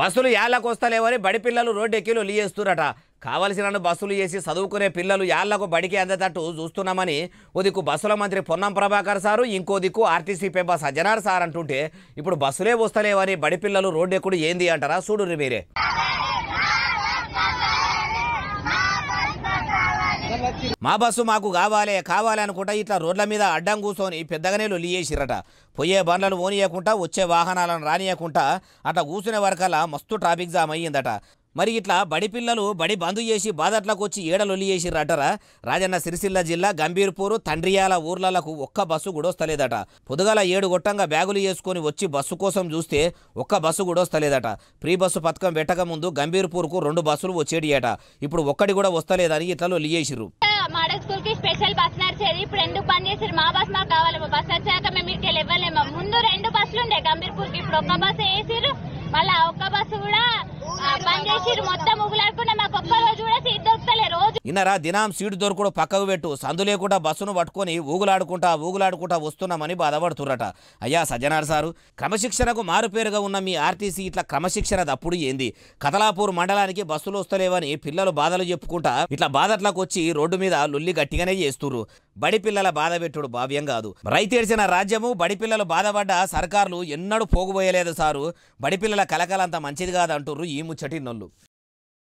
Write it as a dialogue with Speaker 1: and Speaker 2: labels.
Speaker 1: బస్సులు యాళ్ళకు వస్తలేవని బడి పిల్లలు రోడ్డు ఎక్కిలు లీయేస్తురట కావలసిన బస్సులు చేసి చదువుకునే పిల్లలు యాళ్లకు బడికి అందేటట్టు చూస్తున్నామని ఓ దిక్కు బస్సుల మంత్రి పొన్నం ప్రభాకర్ సారు ఇంకో దిక్కు ఆర్టీసీ పెంప సజ్జనార్ సార్ అంటుంటే ఇప్పుడు బస్సులే వస్తలేవని బడి పిల్లలు రోడ్డు ఎక్కుడు ఏంది అంటారా చూడు మీరే మా బస్సు మాకు కావాలే అనుకుంటా ఇట్లా రోడ్ల మీద అడ్డం కూర్చొని పెద్దగానే లొల్లి చేసిరట పోయే బండ్లను ఓనియకుండా వచ్చే వాహనాలను రానియకుండా అట్లా కూర్చునే వరకల్లా మస్తు ట్రాఫిక్ జామ్ అయ్యిందట మరి ఇట్లా బడి పిల్లలు బడి బంధు చేసి బాధట్లకు వచ్చి చేసి రటరా రాజన్న సిరిసిల్ల జిల్లా గంభీర్పూరు తండ్రియాల ఊర్లలకు ఒక్క బస్సు గుడొస్తలేదట పొదుగల ఏడు గొట్టంగా బ్యాగులు చేసుకొని వచ్చి బస్సు కోసం చూస్తే ఒక్క బస్సు గుడొస్తలేదట ప్రీ బస్సు పథకం పెట్టక ముందు గంభీర్పూర్కు రెండు బస్సులు ఏట ఇప్పుడు ఒక్కటి కూడా వస్తలేదని ఇట్లా లొల్లి చేసిరు
Speaker 2: స్పెషల్ బస్ నడిచేది ఇప్పుడు ఎందుకు చేసారు మా బస్ మాకు కావాలి బస్ వచ్చాక మేము ఇక్కడ ఇవ్వలేము ముందు రెండు బస్సులు ఉండే ఇప్పుడు ఒక్క వేసిరు మళ్ళీ ఒక్క బస్సు కూడా చేసిరు మొత్తం ఊగులాడుకున్నా మాకు ఒక్క రోజు
Speaker 1: ఇన్నరా దినాం సీటు దొరకడు పక్కకు పెట్టు సందు లేకుండా బస్సును పట్టుకొని ఊగులాడుకుంటా ఊగులాడుకుంటా వస్తున్నామని బాధపడుతుర్రట అయ్యా సజ్జనార్ సారు క్రమశిక్షణకు మారుపేరుగా ఉన్న మీ ఆర్టీసీ ఇట్లా క్రమశిక్షణ తప్పుడు ఏంది కథలాపూర్ మండలానికి బస్సులు వస్తలేవని పిల్లలు బాధలు చెప్పుకుంటా ఇట్లా బాధట్లకు వచ్చి రోడ్డు మీద లొల్లి గట్టిగానే చేస్తురు బడి పిల్లల బాధ పెట్టుడు భావ్యం కాదు రైతేడ్చిన రాజ్యము బడి పిల్లలు బాధపడ్డ సర్కార్లు ఎన్నడూ పోగుపోయలేదు సారు బడి పిల్లల కలకలంతా మంచిది కాదంటుర్రు ఈ ముచ్చటి నొల్లు